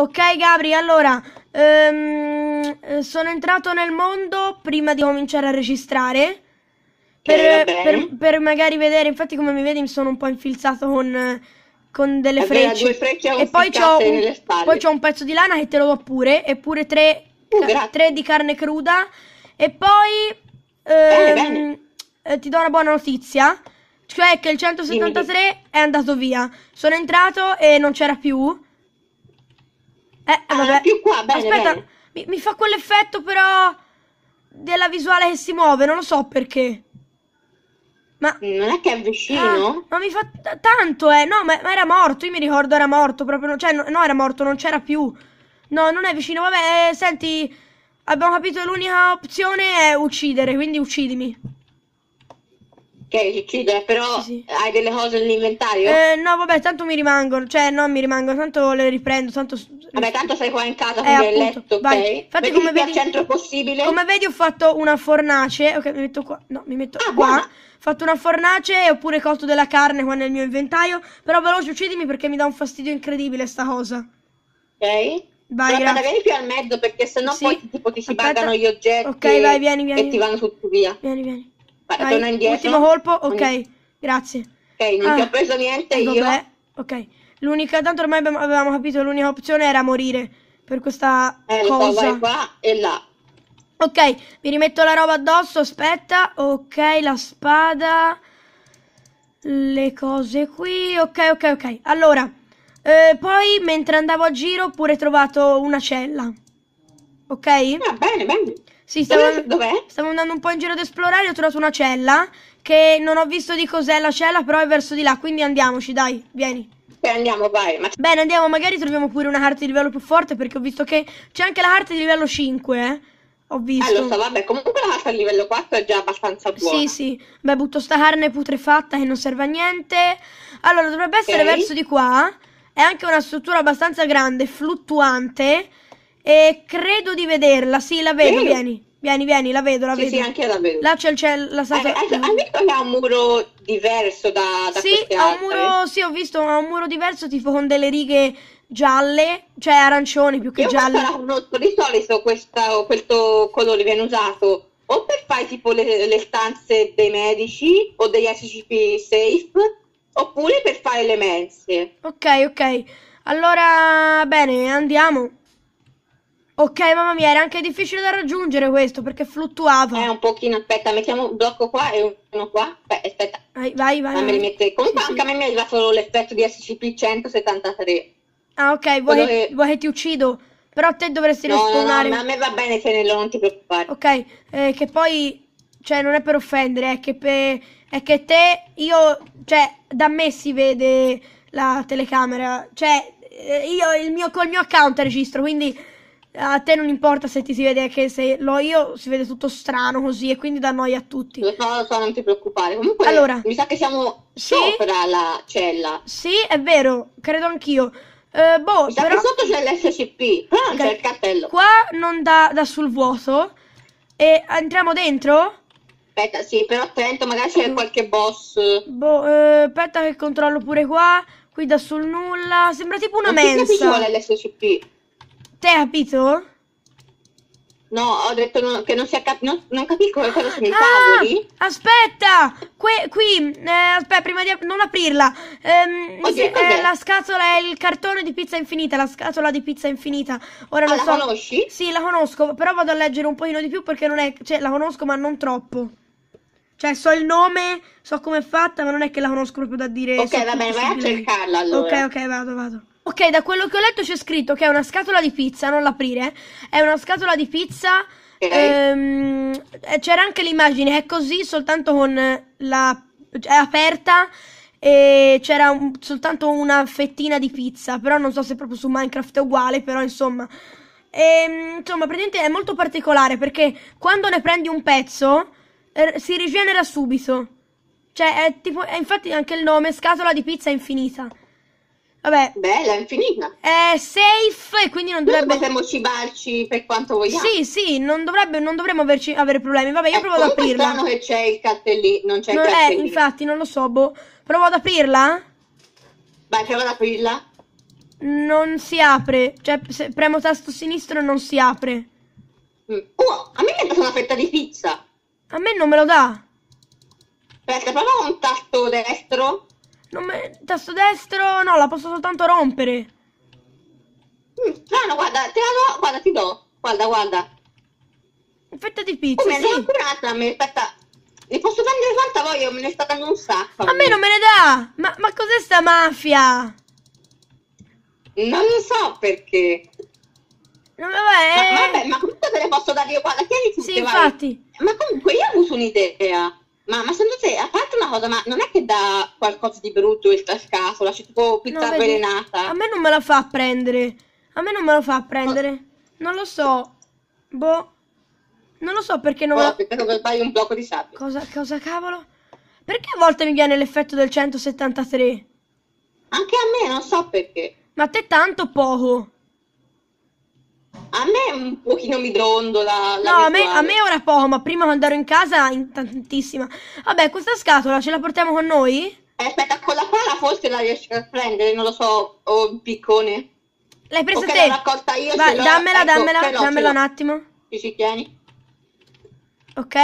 Ok Gabri, allora, ehm, eh, sono entrato nel mondo prima di cominciare a registrare. Per, per, per, magari vedere, infatti come mi vedi mi sono un po' infilzato con, con delle frecce. e poi c'ho, un, poi c'ho, un, pezzo di lana che te lo do pure, e pure tre, uh, ca- tre di carne cruda. E poi ehm, bene, bene. Eh, ti do una buona notizia, cioè che il 173 Dimmi. è andato via. Sono entrato e non c'era più. Eh, ah, vabbè. Ah, più qua, bene, Aspetta, bene. Mi, mi fa quell'effetto però della visuale che si muove, non lo so perché. Ma mm, non è che è vicino? Ah, ma mi fa tanto, eh. No, ma, ma, era morto. Io mi ricordo era morto proprio. Non, cioè, no, no, era morto, non c'era più. No, non è vicino. Vabbè, eh, senti, abbiamo capito. L'unica opzione è uccidere. Quindi uccidimi. Ok, uccidere, però sì, sì. hai delle cose nell'inventario? Eh, no, vabbè, tanto mi rimangono. Cioè, non mi rimangono. Tanto le riprendo. Tanto Vabbè, tanto sei qua in casa eh, con eh, il letto, ok? Vai. Infatti, Mettiti come vedi, centro possibile. Come vedi, ho fatto una fornace. Ok, mi metto qua. No, mi metto ah, qua. Buona. Ho fatto una fornace ho pure cotto della carne qua nel mio inventario. Però veloce, uccidimi perché mi dà un fastidio incredibile sta cosa. Ok. Vai, Però grazie. vieni più al mezzo perché sennò sì. poi tipo, ti si buggano gli oggetti. Ok, vai, vieni, vieni. E ti vanno tutti via. Vieni, vieni. Vai, vai. torna indietro. Ultimo colpo, ok. Ogni... Grazie. Ok, non ah. ti ho ah. preso niente eh, io. Vabbè, ok. L'unica, tanto ormai avevamo capito, l'unica opzione era morire per questa eh, cosa. Vai qua e là. Ok, mi rimetto la roba addosso, aspetta. Ok, la spada. Le cose qui. Ok, ok, ok. Allora, eh, poi mentre andavo a giro ho pure trovato una cella. Ok? Va ah, bene, bene. Sì, stavo, Dov'è? stavo andando un po' in giro ad esplorare ho trovato una cella che non ho visto di cos'è la cella, però è verso di là, quindi andiamoci, dai, vieni. Beh, andiamo, vai. Ma... Bene, andiamo, magari troviamo pure una carta di livello più forte, perché ho visto che c'è anche la carta di livello 5, eh. Ho visto. Eh, lo so, vabbè, comunque la carta di livello 4 è già abbastanza buona. Sì, sì. Beh, butto sta carne putrefatta che non serve a niente. Allora, dovrebbe essere okay. verso di qua. È anche una struttura abbastanza grande, fluttuante e credo di vederla, sì, la vedo, vieni. vieni. Vieni, vieni, la vedo, la sì, vedo. Sì, anche la vedo. Là c'è, c'è la statua. Eh, eh, ha un muro diverso da, da sì, ha un muro, sì, ho visto, ha un muro diverso, tipo con delle righe gialle, cioè arancioni più che io gialle. Io di solito questa, questo colore viene usato o per fare tipo le, le stanze dei medici o degli SCP safe, oppure per fare le mense. Ok, ok. Allora, bene, andiamo. Ok, mamma mia, era anche difficile da raggiungere questo perché fluttuava. Eh, un pochino, aspetta, mettiamo un blocco qua e uno qua. Beh, aspetta. Vai, vai, vai. Fammi rimettere. Comunque sì, anche sì. a me mi arriva solo l'effetto di SCP-173. Ah, ok, vuoi, che... vuoi che ti uccido? Però te dovresti no, respawnare. No, no, a me va bene Fenello, non ti preoccupare. Ok, eh, che poi... Cioè, non è per offendere, è che, per, è che te... Io... Cioè, da me si vede la telecamera. Cioè, eh, io il mio, col mio account registro, quindi a te non importa se ti si vede che se lo io si vede tutto strano così e quindi da noi a tutti. Lo so, lo so, non ti preoccupare. Comunque allora, mi sa che siamo sì, sopra la cella. Sì, è vero, credo anch'io. Eh, boh, mi sa però... che sotto c'è l'SCP, però non okay. c'è il cartello. Qua non da, da sul vuoto. E entriamo dentro? Aspetta, sì, però attento, magari c'è uh, qualche boss. Boh, eh, aspetta che controllo pure qua. Qui da sul nulla. Sembra tipo una non mensa. Ma che vuole l'SCP? Te capito? No, ho detto no, che non, si cap non, non, capisco cosa sono i ah, tavoli. Aspetta, que qui, eh, aspetta, prima di ap non aprirla. Ehm, Oddio, oh, eh, la scatola è il cartone di pizza infinita, la scatola di pizza infinita. Ora ah, lo la conosci? Sì, la conosco, però vado a leggere un pochino di più perché non è... Cioè, la conosco ma non troppo. Cioè, so il nome, so come è fatta, ma non è che la conosco proprio da dire... Ok, va bene, vai a cercarla allora. Ok, ok, vado, vado. Ok, da quello che ho letto c'è scritto che è una scatola di pizza, non l'aprire. È una scatola di pizza. Okay. Ehm, eh, c'era anche l'immagine, è così, soltanto con la... è aperta e c'era un, soltanto una fettina di pizza, però non so se proprio su Minecraft è uguale, però insomma... E, ehm, insomma, praticamente è molto particolare perché quando ne prendi un pezzo eh, si rigenera subito. Cioè, è tipo, è infatti anche il nome scatola di pizza infinita. Vabbè. Bella, infinita. È eh, safe e quindi non dovrebbe... Noi possiamo cibarci per quanto vogliamo. Sì, sì, non, dovrebbe, non dovremmo averci, avere problemi. Vabbè, io eh, provo ad aprirla. È che c'è il cartellino, non c'è non, il cartellino. Eh, infatti, non lo so, boh. Provo ad aprirla? Vai, provo ad aprirla. Non si apre. Cioè, se premo tasto sinistro non si apre. Mm. Oh, a me mi è dato una fetta di pizza. A me non me lo dà. Aspetta, prova un tasto destro. Non me... Tasto destro, no, la posso soltanto rompere. Mm, no, no, guarda, te la do, guarda, ti do. Guarda, guarda. Fetta di pizza, Come, sì. Come, curata, me, aspetta. Ne posso prendere quanta voglio, me ne sta dando un sacco. A me non me ne dà! Ma, ma cos'è sta mafia? Non lo so perché. No, vabbè. Ma, eh? vabbè, ma comunque te ne posso dare io qua? Tieni tutte, Sì, infatti. Vai. Ma comunque io ho avuto un'idea. Ma, ma secondo te, a parte una cosa, ma non è che dà qualcosa di brutto il tascafola? C'è cioè, tipo pizza no, avvelenata? A me non me la fa prendere. A me non me la fa prendere. No. Non lo so. Boh. Non lo so perché non... Oh, la... Aspettavo che sbagli un blocco di sabbia. Cosa, cosa cavolo? Perché a volte mi viene l'effetto del 173? Anche a me, non so perché. Ma a te tanto poco. A me un pochino mi dondola. no, a me, a me, ora poco, ma prima quando ero in casa in tantissima. Vabbè, questa scatola ce la portiamo con noi? Eh, aspetta, con la pala forse la riesci a prendere, non lo so, o il piccone. L'hai presa okay, te? L'ho raccolta io. Vai, dammela, ecco, dammela, però, dammela un attimo. Ci ci tieni. Ok?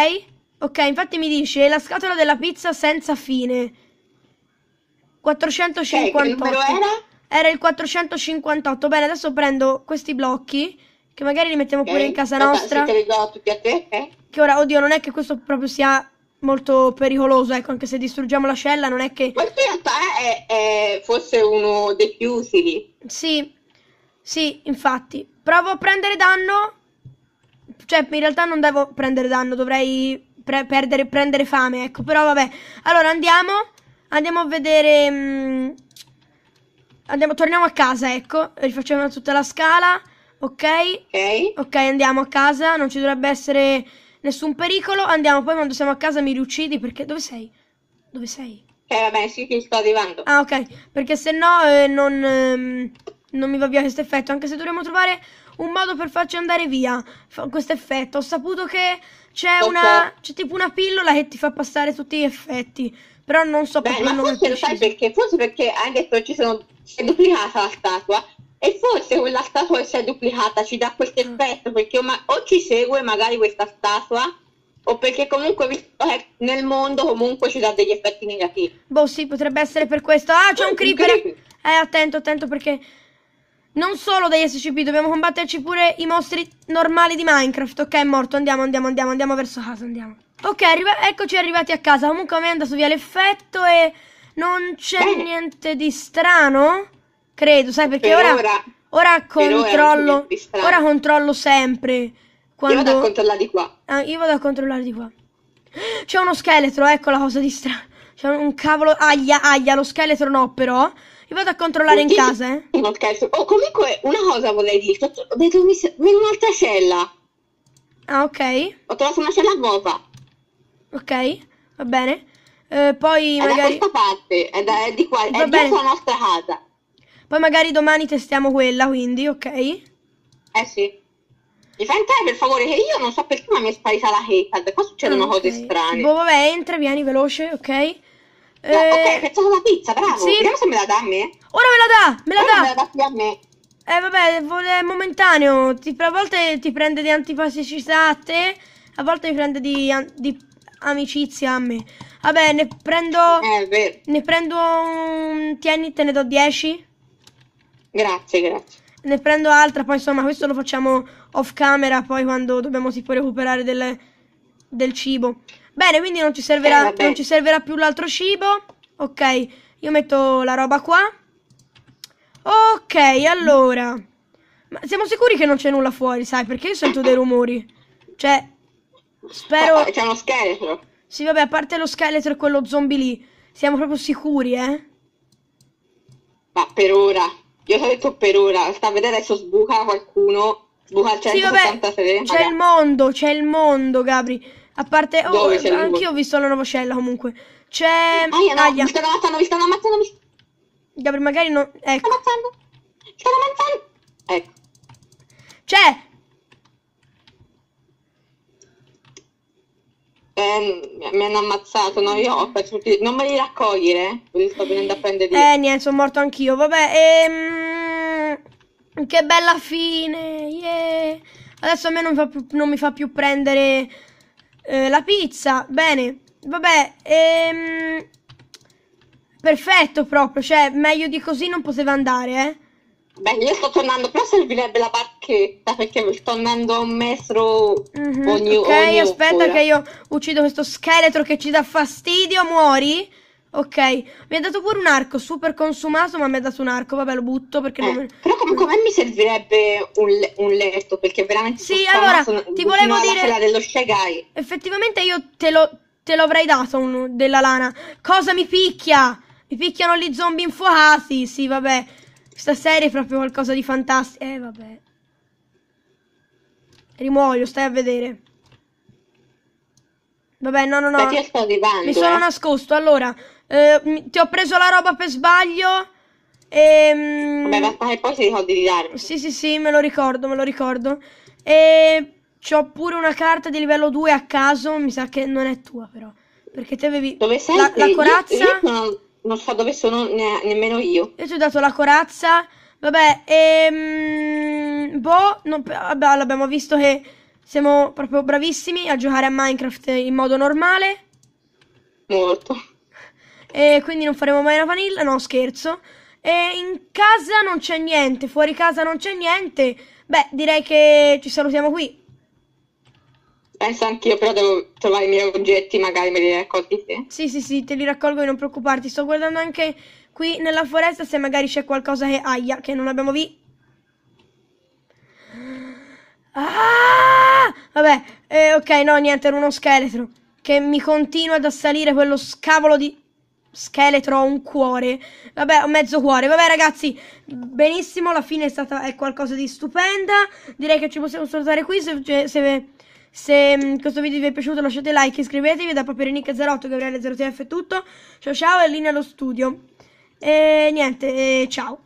Ok, infatti mi dice la scatola della pizza senza fine. 458. Okay, che numero era? Era il 458. Bene, adesso prendo questi blocchi. Che magari li mettiamo okay. pure in casa Aspetta, nostra. Te li do tutti a te. Eh? Che ora, oddio, non è che questo proprio sia molto pericoloso. Ecco, anche se distruggiamo la cella, non è che. Questo in realtà è, è forse uno dei più utili. Sì, sì, infatti. Provo a prendere danno. Cioè, in realtà non devo prendere danno, dovrei pre- perdere, prendere fame, ecco. Però vabbè. Allora andiamo. Andiamo a vedere. Mh, mm, Andiamo, torniamo a casa, ecco. Rifacciamo tutta la scala. Ok. Ok. Ok, andiamo a casa. Non ci dovrebbe essere nessun pericolo. Andiamo, poi quando siamo a casa mi riuccidi perché... Dove sei? Dove sei? Eh vabbè, sì, ti sto arrivando. Ah, ok. Perché se no eh, non, ehm, non mi va via questo effetto. Anche se dovremmo trovare un modo per farci andare via questo effetto. Ho saputo che c'è una... C'è tipo una pillola che ti fa passare tutti gli effetti però non so perché non forse lo sai perché? Forse perché hai detto ci sono, si è duplicata la statua e forse quella statua si è duplicata ci dà questo effetto perché o, ma, o ci segue magari questa statua o perché comunque eh, nel mondo comunque ci dà degli effetti negativi. Boh sì, potrebbe essere per questo. Ah, c'è eh, un creeper! Eh, attento, attento perché non solo degli SCP, dobbiamo combatterci pure i mostri normali di Minecraft. Ok, è morto, andiamo, andiamo, andiamo, andiamo verso casa, andiamo. Ok, arriva eccoci arrivati a casa. Comunque a me è andato via l'effetto e non c'è niente di strano. Credo, sai, perché per ora, ora, ora controllo. Ora controllo sempre. Quando... Io vado a controllare di qua. Ah, io vado a controllare di qua. C'è uno scheletro, ecco la cosa di strano. C'è un cavolo. Aia, aia, lo scheletro no, però. Io vado a controllare in casa, eh. Uno scheletro. Oh, comunque, una cosa volevi dire. Ho detto, mi... un'altra cella. Ah, ok. Ho trovato una cella nuova. Ok, va bene. Eh, poi è magari... da questa parte, è, da, è di qua, va è bene. dietro la nostra casa. Poi magari domani testiamo quella, quindi, ok? Eh sì. Mi fai entrare per favore, che io non so perché ma mi è sparita la hatepad, qua succedono okay. cose strane. Boh, vabbè, entra, vieni veloce, ok? Eh... Ok, pensato la pizza, bravo. Sì. Vediamo se me la dà a me. Ora me la dà, me la Ora dà. Me la dà a me. Eh vabbè, è momentaneo. Ti, a volte ti prende di antipasticità a te, a volte ti prende di, di amicizia a me. Vabbè, ne prendo. Eh, ne prendo un. Tieni, te ne do 10. Grazie, grazie. Ne prendo altra, poi insomma, questo lo facciamo off camera. Poi quando dobbiamo tipo recuperare delle, del cibo. Bene, quindi non ci servirà, eh, non ci servirà più l'altro cibo. Ok, io metto la roba qua. Ok, allora. Ma siamo sicuri che non c'è nulla fuori, sai? Perché io sento dei rumori. Cioè, Spero... Ah, c'è uno scheletro. Sì, vabbè, a parte lo scheletro e quello zombie lì. Siamo proprio sicuri, eh? Ma per ora. Io ti ho detto per ora. Sta a vedere adesso sbuca qualcuno. Sbuca al 163. Sì, c'è il mondo, c'è il mondo, Gabri. A parte... Oh, anch'io ho visto la novocella, comunque. C'è... Aia, ah, no, Aia. mi stanno ammazzando, mi stanno ammazzando, mi stanno... Gabri, magari non... Ecco. Mi stanno ammazzando. Mi stanno ammazzando. Ecco. C'è Eh, mi hanno ammazzato, no? Io ho perso tutti... Non me li raccogliere, Quindi sto venendo a prendere io. Eh, niente, sono morto anch'io. Vabbè, ehm... Che bella fine, yeah. Adesso a me non, fa più, non mi fa più prendere eh, la pizza. Bene, vabbè, ehm... Perfetto proprio, cioè, meglio di così non poteva andare, eh. Beh, io sto tornando, però servirebbe la barchetta perché sto andando a un metro mm-hmm. ogni Ok, ogni aspetta ora. che io uccido questo scheletro che ci dà fastidio, muori? Ok, mi ha dato pure un arco, super consumato, ma mi ha dato un arco, vabbè lo butto perché eh, non... Però comunque a me mi servirebbe un, le- un letto, perché veramente... Sì, allora, sono... ti volevo dire... dello Effettivamente io te, lo, te l'avrei dato un, della lana. Cosa mi picchia? Mi picchiano gli zombie infuocati, sì vabbè. Sta serie è proprio qualcosa di fantastico. Eh, vabbè. Rimuoio, stai a vedere. Vabbè, no, no, no. Perché sto arrivando. Mi sono eh. nascosto. Allora, eh, ti ho preso la roba per sbaglio. E, ehm, Vabbè, basta che poi si ricordi di darmi. Sì, sì, sì, me lo ricordo, me lo ricordo. E c'ho pure una carta di livello 2 a caso. Mi sa che non è tua, però. Perché te avevi. Dove sei? La, la corazza. Io, io sono non so dove sono ne- nemmeno io. Io ti ho dato la corazza. Vabbè, ehm, boh, non, vabbè, l'abbiamo visto che siamo proprio bravissimi a giocare a Minecraft in modo normale. Molto. E quindi non faremo mai una vanilla, no scherzo. E in casa non c'è niente, fuori casa non c'è niente. Beh, direi che ci salutiamo qui. Penso anch'io, però devo trovare i miei oggetti, magari me li raccolti te. Sì, sì, sì, te li raccolgo e non preoccuparti. Sto guardando anche qui nella foresta se magari c'è qualcosa che aia, che non abbiamo visto. Ah! Vabbè, eh, ok, no, niente, era uno scheletro. Che mi continua ad assalire quello scavolo di scheletro un cuore. Vabbè, ho mezzo cuore. Vabbè, ragazzi, benissimo. La fine è stata è qualcosa di stupenda. Direi che ci possiamo salutare qui. Se, se se mm, questo video vi è piaciuto lasciate like, iscrivetevi, da Paperini 08 Gabriele 0TF è tutto, ciao ciao e linea allo studio. E niente, e ciao.